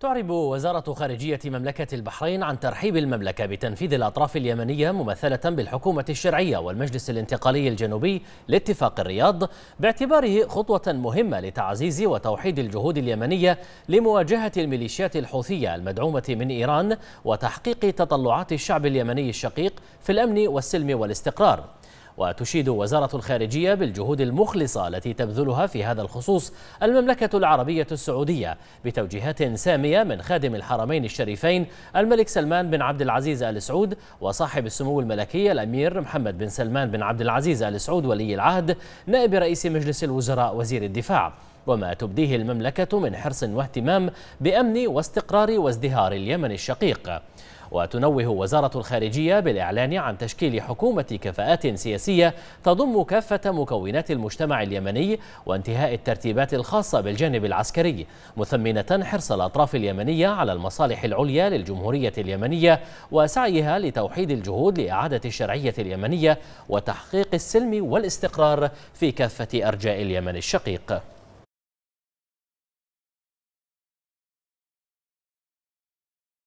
تعرب وزارة خارجية مملكة البحرين عن ترحيب المملكة بتنفيذ الأطراف اليمنية ممثلة بالحكومة الشرعية والمجلس الانتقالي الجنوبي لاتفاق الرياض باعتباره خطوة مهمة لتعزيز وتوحيد الجهود اليمنية لمواجهة الميليشيات الحوثية المدعومة من إيران وتحقيق تطلعات الشعب اليمني الشقيق في الأمن والسلم والاستقرار وتشيد وزارة الخارجية بالجهود المخلصة التي تبذلها في هذا الخصوص المملكة العربية السعودية بتوجيهات سامية من خادم الحرمين الشريفين الملك سلمان بن عبد العزيز آل سعود وصاحب السمو الملكي الأمير محمد بن سلمان بن عبد العزيز آل سعود ولي العهد نائب رئيس مجلس الوزراء وزير الدفاع وما تبديه المملكة من حرص واهتمام بأمن واستقرار وازدهار اليمن الشقيق وتنوه وزارة الخارجية بالإعلان عن تشكيل حكومة كفاءات سياسية تضم كافة مكونات المجتمع اليمني وانتهاء الترتيبات الخاصة بالجانب العسكري مثمنة حرص الأطراف اليمنية على المصالح العليا للجمهورية اليمنية وسعيها لتوحيد الجهود لإعادة الشرعية اليمنية وتحقيق السلم والاستقرار في كافة أرجاء اليمن الشقيق